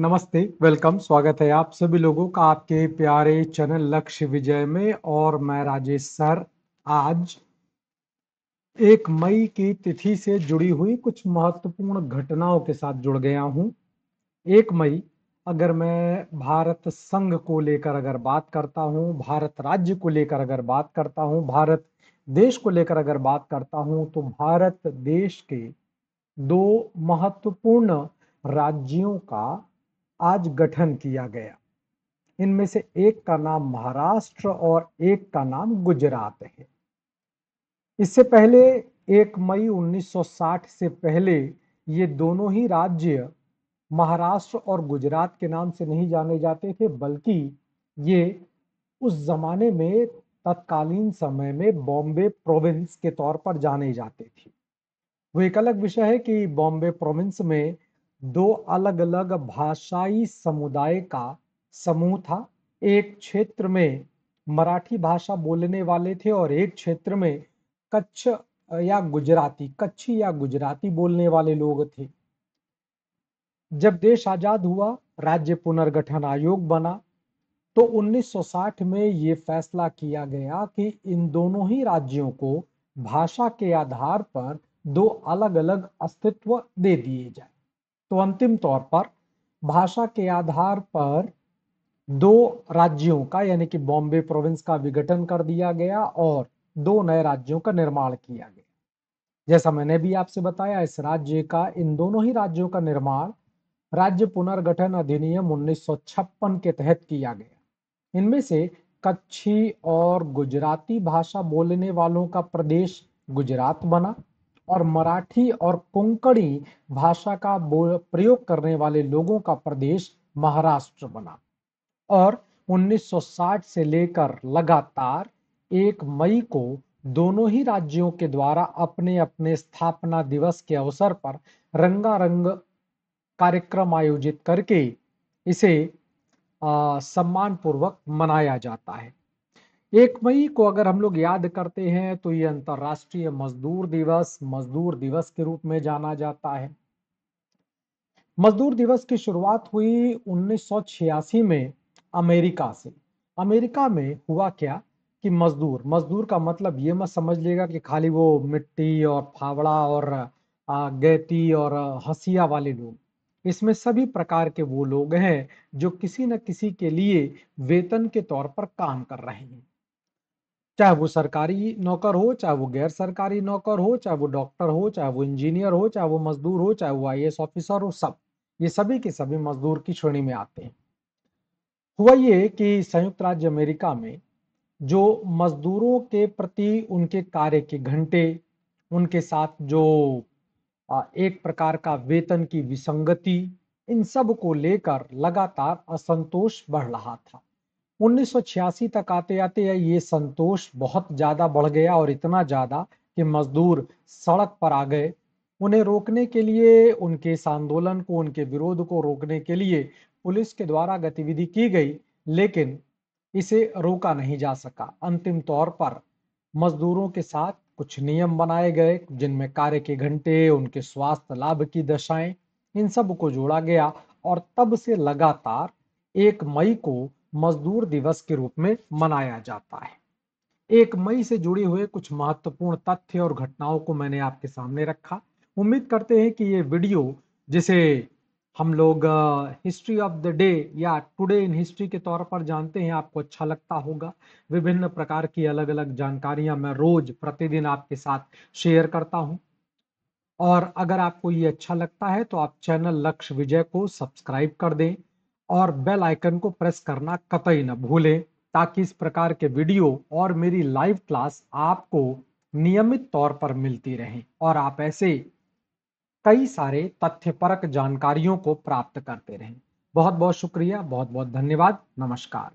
नमस्ते वेलकम स्वागत है आप सभी लोगों का आपके प्यारे चैनल लक्ष्य विजय में और मैं राजेश सर आज एक मई की तिथि से जुड़ी हुई कुछ महत्वपूर्ण घटनाओं के साथ जुड़ गया हूं एक मई अगर मैं भारत संघ को लेकर अगर बात करता हूं भारत राज्य को लेकर अगर बात करता हूं भारत देश को लेकर अगर बात करता हूं तो भारत देश के दो महत्वपूर्ण राज्यों का आज गठन किया गया इनमें से एक का नाम महाराष्ट्र और एक का नाम गुजरात है इससे पहले 1 मई 1960 से पहले ये दोनों ही राज्य महाराष्ट्र और गुजरात के नाम से नहीं जाने जाते थे बल्कि ये उस जमाने में तत्कालीन समय में बॉम्बे प्रोविंस के तौर पर जाने जाते थे वो एक अलग विषय है कि बॉम्बे प्रोविंस में दो अलग अलग भाषाई समुदाय का समूह था एक क्षेत्र में मराठी भाषा बोलने वाले थे और एक क्षेत्र में कच्छ या गुजराती कच्छी या गुजराती बोलने वाले लोग थे जब देश आजाद हुआ राज्य पुनर्गठन आयोग बना तो 1960 में ये फैसला किया गया कि इन दोनों ही राज्यों को भाषा के आधार पर दो अलग अलग अस्तित्व दे दिए जाए तो अंतिम तौर पर भाषा के आधार पर दो राज्यों का यानी कि बॉम्बे प्रोविंस का विघटन कर दिया गया और दो नए राज्यों का निर्माण किया गया जैसा मैंने भी आपसे बताया इस राज्य का इन दोनों ही राज्यों का निर्माण राज्य पुनर्गठन अधिनियम 1956 के तहत किया गया इनमें से कच्छी और गुजराती भाषा बोलने वालों का प्रदेश गुजरात बना और मराठी और कोंकणी भाषा का प्रयोग करने वाले लोगों का प्रदेश महाराष्ट्र बना और 1960 से लेकर लगातार एक मई को दोनों ही राज्यों के द्वारा अपने अपने स्थापना दिवस के अवसर पर रंगारंग कार्यक्रम आयोजित करके इसे सम्मान पूर्वक मनाया जाता है एक मई को अगर हम लोग याद करते हैं तो ये अंतर्राष्ट्रीय मजदूर दिवस मजदूर दिवस के रूप में जाना जाता है मजदूर दिवस की शुरुआत हुई 1986 में अमेरिका से अमेरिका में हुआ क्या कि मजदूर मजदूर का मतलब ये मत समझ लेगा कि खाली वो मिट्टी और फावड़ा और गैती और हसिया वाले लोग इसमें सभी प्रकार के वो लोग हैं जो किसी न किसी के लिए वेतन के तौर पर काम कर रहे हैं चाहे वो सरकारी नौकर हो चाहे वो गैर सरकारी नौकर हो चाहे वो डॉक्टर हो चाहे वो इंजीनियर हो चाहे वो मजदूर हो चाहे वो आई ऑफिसर हो सब ये सभी के सभी मजदूर की श्रेणी में आते हैं हुआ ये कि संयुक्त राज्य अमेरिका में जो मजदूरों के प्रति उनके कार्य के घंटे उनके साथ जो एक प्रकार का वेतन की विसंगति इन सब को लेकर लगातार असंतोष बढ़ रहा था 1986 तक आते आते ये संतोष बहुत ज्यादा बढ़ गया और इतना ज्यादा कि मजदूर सड़क पर आ गए उन्हें रोकने के लिए उनके इस आंदोलन को उनके विरोध को रोकने के लिए पुलिस के द्वारा गतिविधि की गई लेकिन इसे रोका नहीं जा सका अंतिम तौर पर मजदूरों के साथ कुछ नियम बनाए गए जिनमें कार्य के घंटे उनके स्वास्थ्य लाभ की दशाएं इन सब को जोड़ा गया और तब से लगातार एक मई को मजदूर दिवस के रूप में मनाया जाता है एक मई से जुड़े हुए कुछ महत्वपूर्ण तथ्य और घटनाओं को मैंने आपके सामने रखा उम्मीद करते हैं कि ये वीडियो जिसे हम लोग हिस्ट्री ऑफ द डे या टुडे इन हिस्ट्री के तौर पर जानते हैं आपको अच्छा लगता होगा विभिन्न प्रकार की अलग अलग जानकारियां मैं रोज प्रतिदिन आपके साथ शेयर करता हूं और अगर आपको ये अच्छा लगता है तो आप चैनल लक्ष्य विजय को सब्सक्राइब कर दें और बेल आइकन को प्रेस करना कतई न भूलें ताकि इस प्रकार के वीडियो और मेरी लाइव क्लास आपको नियमित तौर पर मिलती रहे और आप ऐसे कई सारे तथ्यपरक जानकारियों को प्राप्त करते रहें बहुत बहुत शुक्रिया बहुत बहुत धन्यवाद नमस्कार